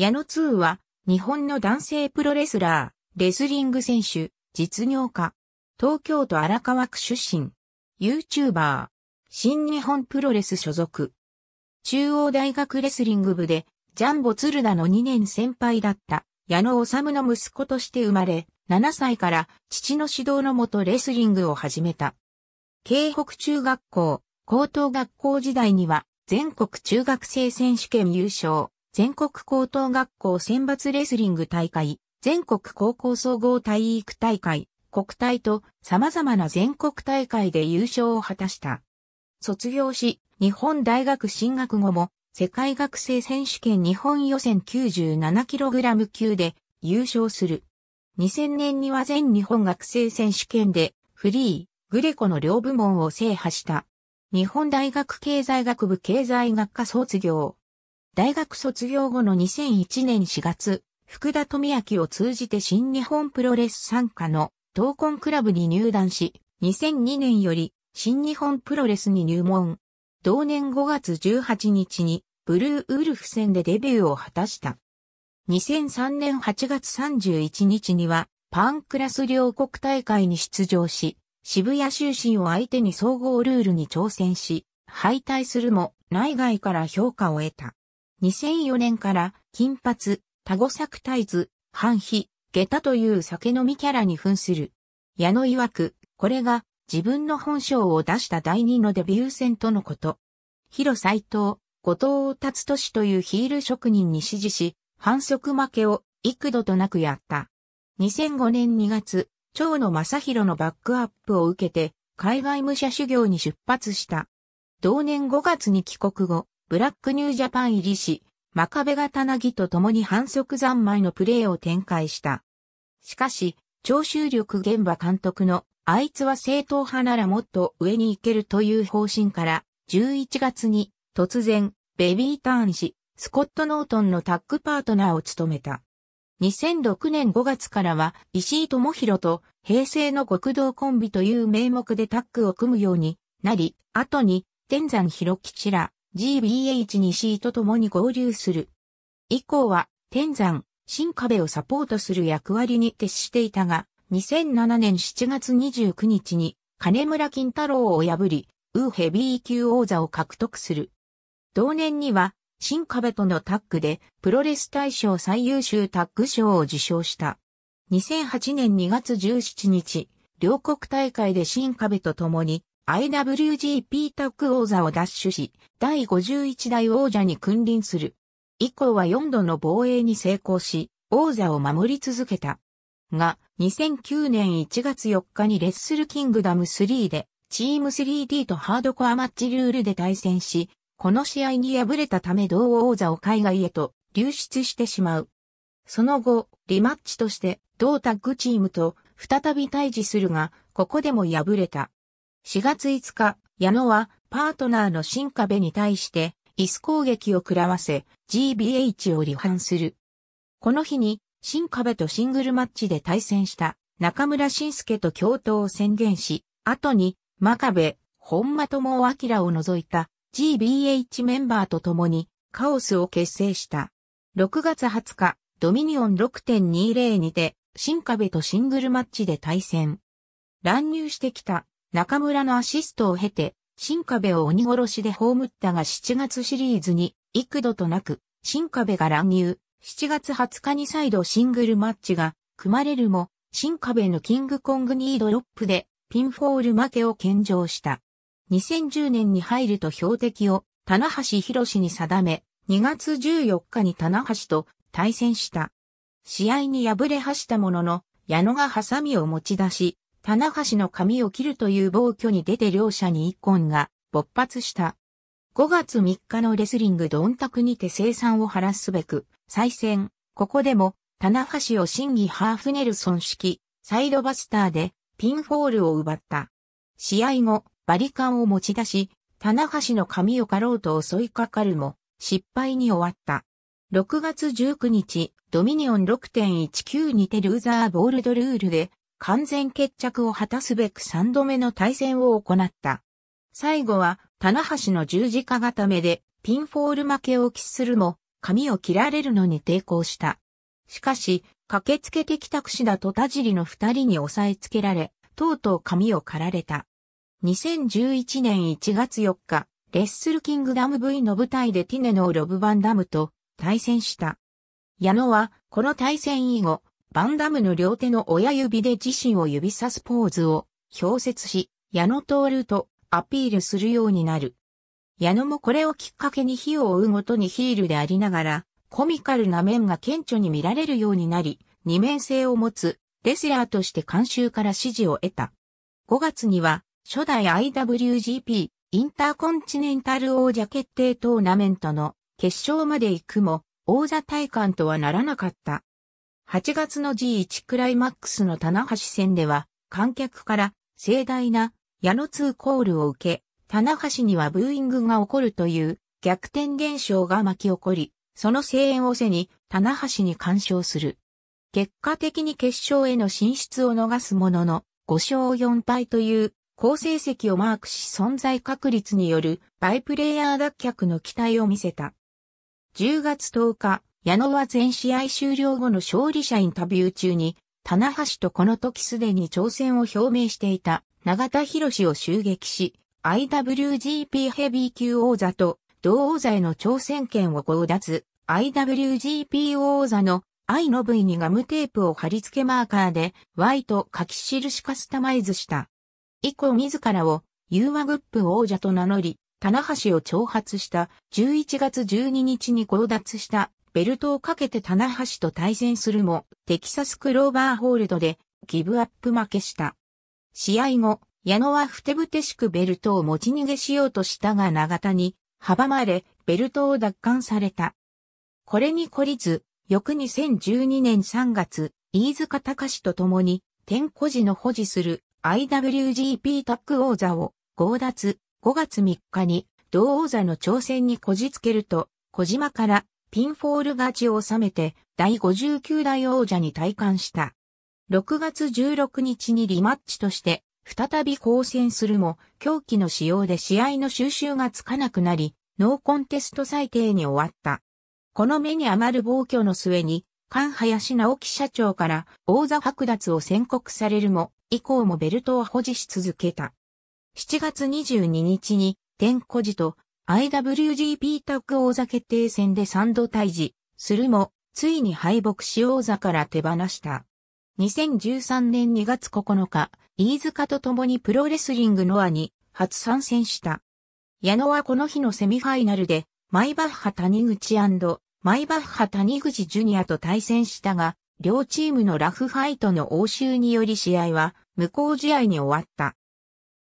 矢野通は、日本の男性プロレスラー、レスリング選手、実業家、東京都荒川区出身、YouTuber、新日本プロレス所属、中央大学レスリング部で、ジャンボ鶴田の2年先輩だった、矢野治の息子として生まれ、7歳から父の指導のもとレスリングを始めた。京北中学校、高等学校時代には全国中学生選手権優勝、全国高等学校選抜レスリング大会、全国高校総合体育大会、国体と様々な全国大会で優勝を果たした。卒業し、日本大学進学後も、世界学生選手権日本予選 97kg 級で優勝する。2000年には全日本学生選手権でフリー、グレコの両部門を制覇した。日本大学経済学部経済学科卒業。大学卒業後の2001年4月、福田富明を通じて新日本プロレス参加の闘魂クラブに入団し、2002年より新日本プロレスに入門。同年5月18日にブルーウルフ戦でデビューを果たした。2003年8月31日にはパンクラス両国大会に出場し、渋谷終身を相手に総合ルールに挑戦し、敗退するも内外から評価を得た。2004年から金髪、ゴサ作タイズ、半肥、下駄という酒飲みキャラに扮する。矢野曰く、これが自分の本性を出した第二のデビュー戦とのこと。広斎藤、後藤達俊というヒール職人に指示し、反則負けを幾度となくやった。2005年2月、蝶野正宏のバックアップを受けて、海外武者修行に出発した。同年5月に帰国後、ブラックニュージャパン入りし、真壁なぎと共に反則三昧のプレーを展開した。しかし、聴衆力現場監督の、あいつは正統派ならもっと上に行けるという方針から、11月に突然、ベビーターンし、スコット・ノートンのタッグパートナーを務めた。2006年5月からは、石井智弘と平成の極道コンビという名目でタッグを組むようになり、後に、天山広吉ら、GBH 西井と共に合流する。以降は、天山、新壁をサポートする役割に徹していたが、2007年7月29日に、金村金太郎を破り、ウーヘビー級王座を獲得する。同年には、新壁とのタッグで、プロレス大賞最優秀タッグ賞を受賞した。2008年2月17日、両国大会で新壁と共に、IWGP タッグ王座を奪取し、第51代王者に君臨する。以降は4度の防衛に成功し、王座を守り続けた。が、2009年1月4日にレッスルキングダム3で、チーム 3D とハードコアマッチルールで対戦し、この試合に敗れたため同王座を海外へと流出してしまう。その後、リマッチとして同タッグチームと再び対峙するが、ここでも敗れた。4月5日、矢野はパートナーの新壁に対して椅子攻撃を食らわせ GBH を離反する。この日に新壁とシングルマッチで対戦した中村晋介と共闘を宣言し、後に真壁、本間智明を除いた GBH メンバーと共にカオスを結成した。6月20日、ドミニオン6.20にて新壁とシングルマッチで対戦。乱入してきた中村のアシストを経て、新壁を鬼殺しで葬ったが7月シリーズに幾度となく新壁が乱入。7月20日に再度シングルマッチが組まれるも、新壁のキングコングニードロップでピンフォール負けを献上した。2010年に入ると標的を棚橋博に定め、2月14日に棚橋と対戦した。試合に敗れはしたものの、矢野がハサミを持ち出し、棚橋の髪を切るという暴挙に出て両者に一婚が勃発した。5月3日のレスリングドンタクにて生産を晴らすべく、再戦、ここでも、棚橋を審議ハーフネルソン式、サイドバスターで、ピンフォールを奪った。試合後、バリカンを持ち出し、棚橋の髪を刈ろうと襲いかかるも、失敗に終わった。6月19日、ドミニオン6.19にてルーザーボールドルールで、完全決着を果たすべく3度目の対戦を行った。最後は、棚橋の十字架固めで、ピンフォール負けを喫するも、髪を切られるのに抵抗した。しかし、駆けつけてきた串田と田尻の二人に押さえつけられ、とうとう髪を刈られた。2011年1月4日、レッスルキングダム V の舞台でティネのロブ・バンダムと対戦した。矢野は、この対戦以後、バンダムの両手の親指で自身を指さすポーズを表説し、矢野徹とアピールするようになる。矢野もこれをきっかけに火を追うごとにヒールでありながら、コミカルな面が顕著に見られるようになり、二面性を持つレスラーとして監修から支持を得た。5月には、初代 IWGP インターコンチネンタル王者決定トーナメントの決勝まで行くも、王座体感とはならなかった。8月の G1 クライマックスの棚橋戦では、観客から盛大な矢野2コールを受け、棚橋にはブーイングが起こるという逆転現象が巻き起こり、その声援を背に棚橋に干渉する。結果的に決勝への進出を逃すものの、5勝4敗という好成績をマークし存在確率によるバイプレイヤー脱却の期待を見せた。10月10日、矢野は全試合終了後の勝利者インタビュー中に、棚橋とこの時すでに挑戦を表明していた永田博を襲撃し、IWGP ヘビー級王座と同王座への挑戦権を強奪、IWGP 王座の愛の部位にガムテープを貼り付けマーカーで Y と書き印カスタマイズした。以降自らをユーマグップ王者と名乗り、棚橋を挑発した11月12日に強奪したベルトをかけて棚橋と対戦するも、テキサスクローバーホールドでギブアップ負けした。試合後、矢野はふてぶてしくベルトを持ち逃げしようとしたが長田に阻まれ、ベルトを奪還された。これに懲りず、翌2012年3月、飯塚隆と共に、天古寺の保持する IWGP タッグ王座を強奪、5月3日に同王座の挑戦にこじつけると、小島からピンフォール勝ちを収めて、第59代王者に退官した。6月16日にリマッチとして、再び抗戦するも、狂気の使用で試合の収集がつかなくなり、ノーコンテスト最低に終わった。この目に余る暴挙の末に、菅林直樹社長から王座剥奪を宣告されるも、以降もベルトを保持し続けた。7月22日に、天古寺と IWGP タッグ王座決定戦で3度退治するも、ついに敗北し王座から手放した。2013年2月9日、飯塚と共にプロレスリングノアに初参戦した。矢野はこの日のセミファイナルで、マイバッハ谷口マイバッハ谷口ジュニアと対戦したが、両チームのラフファイトの応酬により試合は無効試合に終わった。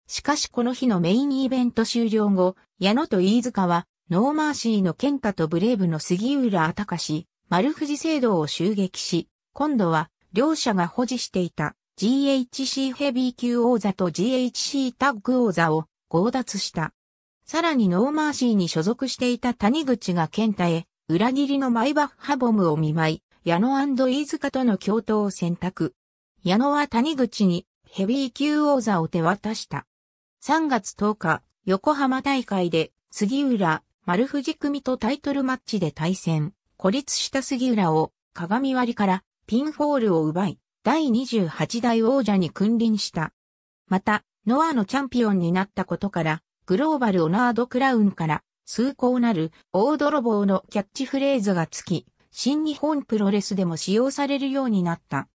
しかしこの日のメインイベント終了後、矢野と飯塚は、ノーマーシーの健太とブレイブの杉浦隆、丸藤聖堂を襲撃し、今度は、両者が保持していた GHC ヘビー級王座と GHC タッグ王座を強奪した。さらにノーマーシーに所属していた谷口が健太へ、裏切りのマイバッハボムを見舞い、矢野飯塚との共闘を選択。矢野は谷口にヘビー級王座を手渡した。3月10日、横浜大会で杉浦、丸藤組とタイトルマッチで対戦、孤立した杉浦を鏡割りからピンフォールを奪い、第28代王者に君臨した。また、ノアのチャンピオンになったことから、グローバルオナードクラウンから、崇高なる大泥棒のキャッチフレーズがつき、新日本プロレスでも使用されるようになった。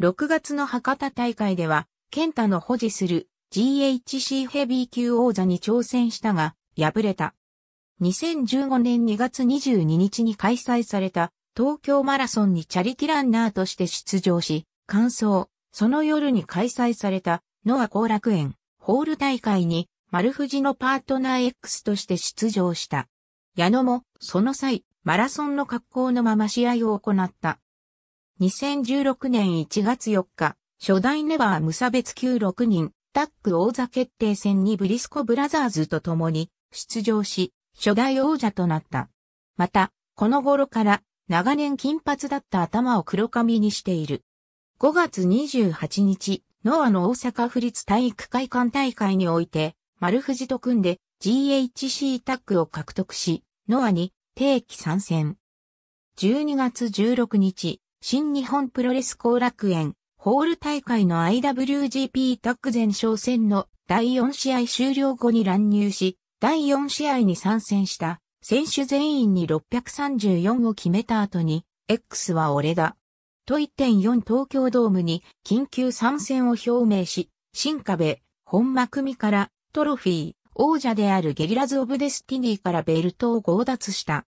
6月の博多大会では、ケンタの保持する GHC ヘビー級王座に挑戦したが、敗れた。2015年2月22日に開催された東京マラソンにチャリティランナーとして出場し、完走、その夜に開催されたノア後楽園ホール大会に丸藤のパートナー X として出場した。矢野もその際、マラソンの格好のまま試合を行った。2016年1月4日、初代ネバー無差別級6人、タッグ王座決定戦にブリスコブラザーズと共に出場し、初代王者となった。また、この頃から長年金髪だった頭を黒髪にしている。5月28日、ノアの大阪府立体育会館大会において、丸藤と組んで GHC タッグを獲得し、ノアに定期参戦。12月16日、新日本プロレス後楽園ホール大会の IWGP タッグ前哨戦の第4試合終了後に乱入し、第4試合に参戦した選手全員に634を決めた後に、X は俺だ。と1.4東京ドームに緊急参戦を表明し、新壁、本間組からトロフィー、王者であるゲリラズ・オブ・デスティニーからベルトを強奪した。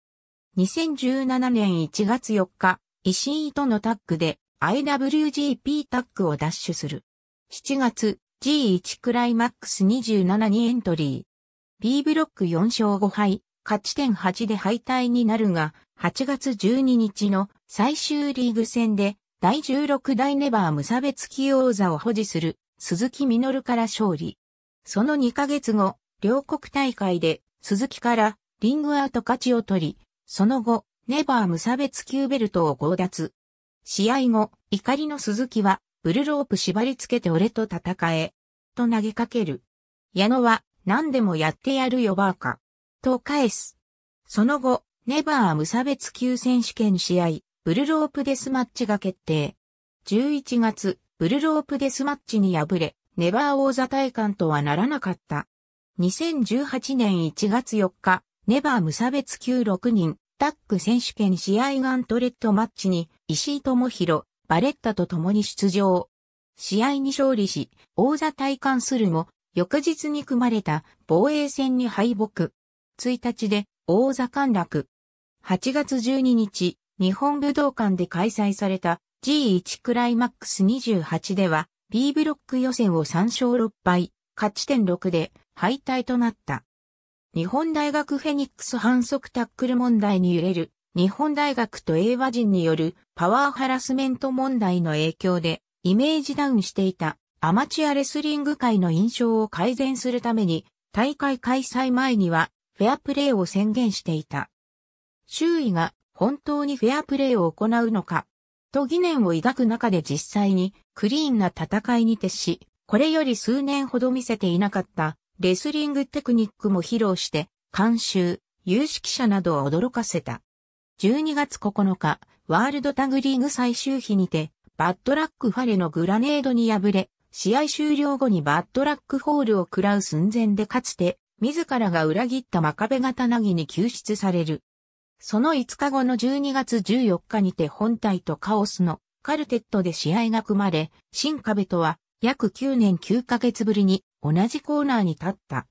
2017年1月4日、石井とのタッグで IWGP タッグを奪取する。7月 G1 クライマックス27にエントリー。B ブロック4勝5敗、勝ち点8で敗退になるが、8月12日の最終リーグ戦で第16代ネバー無差別起用座を保持する鈴木みのるから勝利。その2ヶ月後、両国大会で鈴木からリングアウト勝ちを取り、その後、ネバー無差別級ベルトを強奪。試合後、怒りの鈴木は、ブルロープ縛り付けて俺と戦え。と投げかける。矢野は、何でもやってやるよバーカ。と返す。その後、ネバー無差別級選手権試合、ブルロープデスマッチが決定。11月、ブルロープデスマッチに敗れ、ネバー王座体感とはならなかった。2018年1月4日、ネバー無差別級6人、タッグ選手権試合ガントレットマッチに石井智弘、バレッタと共に出場。試合に勝利し、王座体感するも、翌日に組まれた防衛戦に敗北。1日で王座陥落。8月12日、日本武道館で開催された G1 クライマックス28では、B ブロック予選を3勝6敗、勝ち点6で敗退となった。日本大学フェニックス反則タックル問題に揺れる日本大学と英和人によるパワーハラスメント問題の影響でイメージダウンしていたアマチュアレスリング界の印象を改善するために大会開催前にはフェアプレーを宣言していた。周囲が本当にフェアプレーを行うのか、と疑念を抱く中で実際にクリーンな戦いに徹し、これより数年ほど見せていなかったレスリングテクニックも披露して、監修、有識者などを驚かせた。12月9日、ワールドタグリーグ最終日にて、バッドラックファレのグラネードに敗れ、試合終了後にバッドラックホールを食らう寸前でかつて、自らが裏切った真壁型なぎに救出される。その5日後の12月14日にて本体とカオスのカルテットで試合が組まれ、新壁とは約9年9ヶ月ぶりに同じコーナーに立った。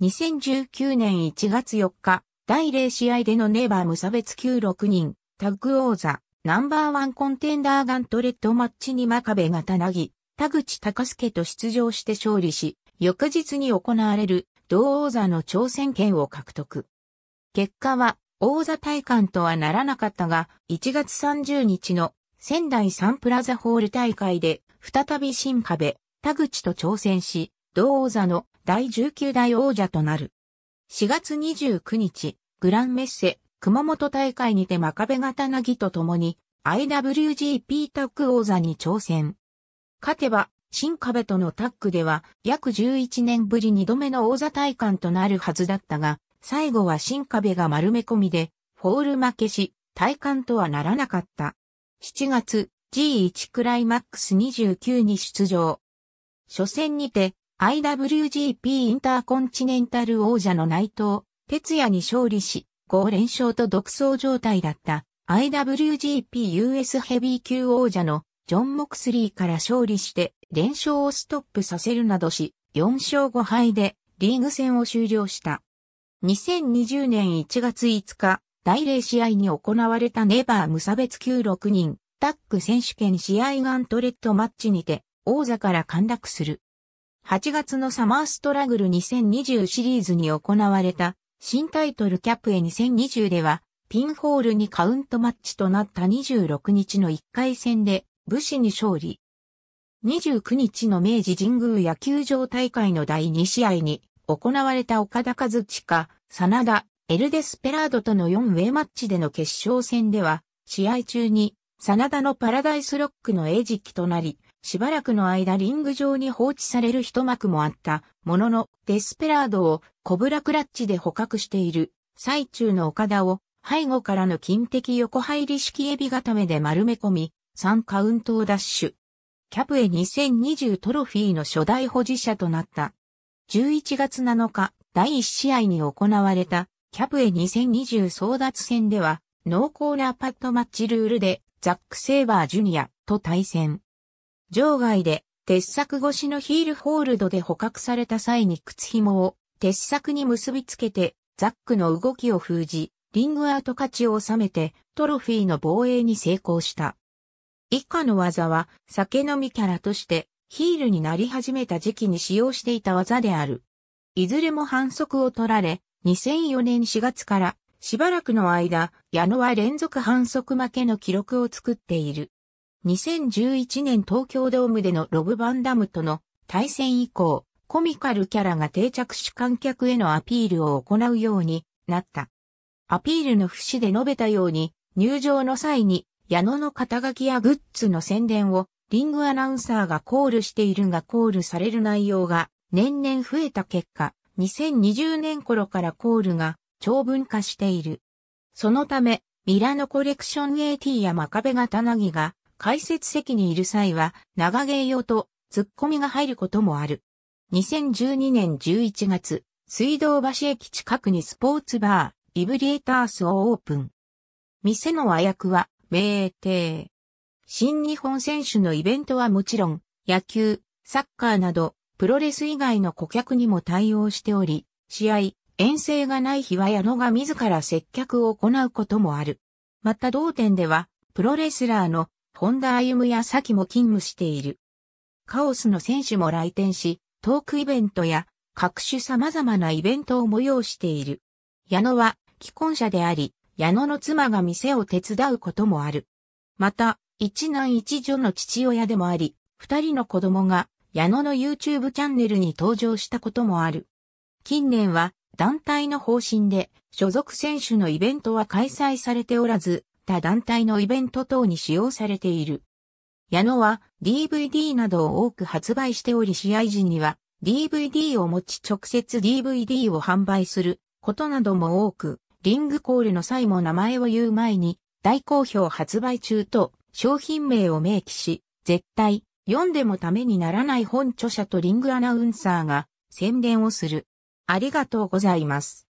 2019年1月4日、第0試合でのネバー無差別級6人、タッグ王座、ナンバーワンコンテンダーガントレットマッチに真壁がたなぎ、田口隆介と出場して勝利し、翌日に行われる同王座の挑戦権を獲得。結果は王座体感とはならなかったが、1月30日の仙台サンプラザホール大会で再び新壁、田口と挑戦し、同王座の第19代王者となる。4月29日、グランメッセ、熊本大会にて真壁型なぎと共に IWGP タッグ王座に挑戦。勝てば、新壁とのタッグでは約11年ぶり2度目の王座体感となるはずだったが、最後は新壁が丸め込みで、フォール負けし、体感とはならなかった。7月、G1 クライマックス29に出場。初戦にて、IWGP インターコンチネンタル王者の内藤哲也に勝利し、5連勝と独走状態だった IWGP US ヘビー級王者のジョン・モクスリーから勝利して連勝をストップさせるなどし、4勝5敗でリーグ戦を終了した。2020年1月5日、第0試合に行われたネバー無差別級6人、タッグ選手権試合ガントレットマッチにて、王座から陥落する。8月のサマーストラグル2020シリーズに行われた新タイトルキャップへ2020ではピンホールにカウントマッチとなった26日の1回戦で武士に勝利。29日の明治神宮野球場大会の第2試合に行われた岡田和親、真田、エルデスペラードとの4ウェイマッチでの決勝戦では試合中に真田のパラダイスロックの餌食となりしばらくの間リング上に放置される一幕もあったものの、デスペラードをコブラクラッチで捕獲している最中の岡田を背後からの近敵横入り式エビ固めで丸め込み、3カウントをダッシュ。キャプエ2020トロフィーの初代保持者となった。11月7日、第1試合に行われた、キャプエ2020争奪戦では、濃厚なパッドマッチルールで、ザック・セーバー・ジュニアと対戦。場外で鉄柵越しのヒールホールドで捕獲された際に靴紐を鉄柵に結びつけてザックの動きを封じ、リングアウト価値を収めてトロフィーの防衛に成功した。以下の技は酒飲みキャラとしてヒールになり始めた時期に使用していた技である。いずれも反則を取られ、2004年4月からしばらくの間、矢野は連続反則負けの記録を作っている。2011年東京ドームでのロブ・バンダムとの対戦以降、コミカルキャラが定着し観客へのアピールを行うようになった。アピールの節で述べたように、入場の際に矢野の肩書きやグッズの宣伝をリングアナウンサーがコールしているがコールされる内容が年々増えた結果、2020年頃からコールが長文化している。そのため、ミラノコレクション AT や真壁タなぎが解説席にいる際は、長芸用とツッコミが入ることもある。2012年11月、水道橋駅近くにスポーツバー、リブリエタースをオープン。店の和訳は、名帝。新日本選手のイベントはもちろん、野球、サッカーなど、プロレス以外の顧客にも対応しており、試合、遠征がない日は矢野が自ら接客を行うこともある。また同店では、プロレスラーの本田歩やキも勤務している。カオスの選手も来店し、トークイベントや各種様々なイベントを催している。矢野は既婚者であり、矢野の妻が店を手伝うこともある。また、一男一女の父親でもあり、二人の子供が矢野の YouTube チャンネルに登場したこともある。近年は団体の方針で所属選手のイベントは開催されておらず、った団体のイベント等に使用されている。矢野は DVD などを多く発売しており試合時には DVD を持ち直接 DVD を販売することなども多く、リングコールの際も名前を言う前に大好評発売中と商品名を明記し、絶対読んでもためにならない本著者とリングアナウンサーが宣伝をする。ありがとうございます。